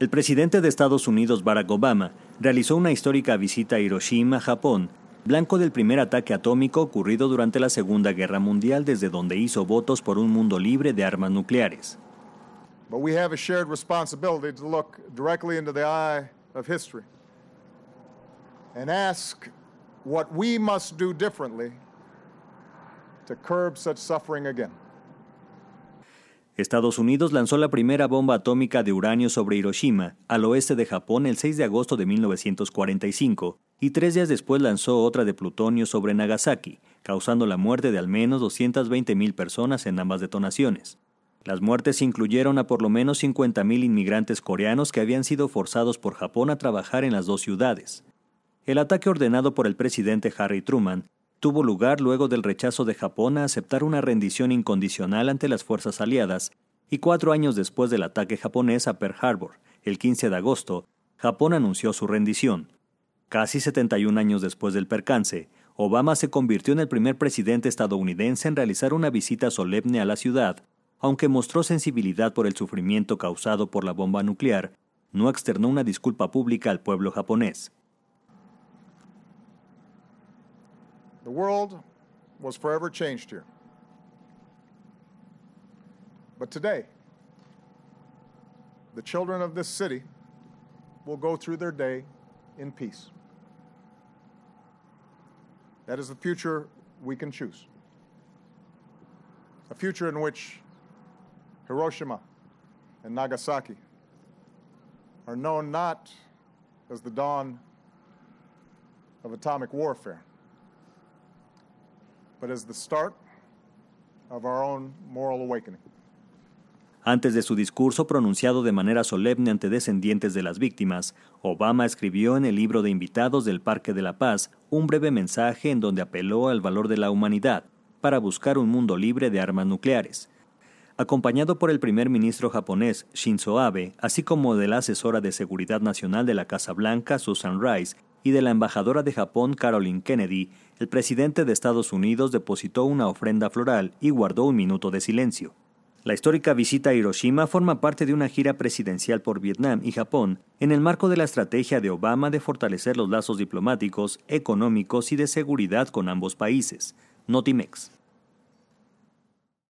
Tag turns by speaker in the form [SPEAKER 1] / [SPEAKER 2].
[SPEAKER 1] El presidente de Estados Unidos, Barack Obama, realizó una histórica visita a Hiroshima, Japón, blanco del primer ataque atómico ocurrido durante la Segunda Guerra Mundial desde donde hizo votos por un mundo libre de armas nucleares.
[SPEAKER 2] But we have a shared responsibility to look directly into the eye of history and ask what we must do differently to curb such suffering again.
[SPEAKER 1] Estados Unidos lanzó la primera bomba atómica de uranio sobre Hiroshima, al oeste de Japón, el 6 de agosto de 1945, y tres días después lanzó otra de plutonio sobre Nagasaki, causando la muerte de al menos 220.000 personas en ambas detonaciones. Las muertes incluyeron a por lo menos 50.000 inmigrantes coreanos que habían sido forzados por Japón a trabajar en las dos ciudades. El ataque ordenado por el presidente Harry Truman tuvo lugar luego del rechazo de Japón a aceptar una rendición incondicional ante las fuerzas aliadas, y cuatro años después del ataque japonés a Pearl Harbor, el 15 de agosto, Japón anunció su rendición. Casi 71 años después del percance, Obama se convirtió en el primer presidente estadounidense en realizar una visita solemne a la ciudad, aunque mostró sensibilidad por el sufrimiento causado por la bomba nuclear, no externó una disculpa pública al pueblo japonés.
[SPEAKER 2] The world was forever changed here. But today, the children of this city will go through their day in peace. That is the future we can choose. A future in which Hiroshima and Nagasaki are known not as the dawn of atomic warfare, but as the start of our own moral
[SPEAKER 1] Antes de su discurso pronunciado de manera solemne ante descendientes de las víctimas, Obama escribió en el libro de invitados del Parque de la Paz un breve mensaje en donde apeló al valor de la humanidad para buscar un mundo libre de armas nucleares. Acompañado por el primer ministro japonés Shinzo Abe, así como de la asesora de Seguridad Nacional de la Casa Blanca Susan Rice y de la embajadora de Japón Caroline Kennedy, el presidente de Estados Unidos depositó una ofrenda floral y guardó un minuto de silencio. La histórica visita a Hiroshima forma parte de una gira presidencial por Vietnam y Japón en el marco de la estrategia de Obama de fortalecer los lazos diplomáticos, económicos y de seguridad con ambos países, Notimex.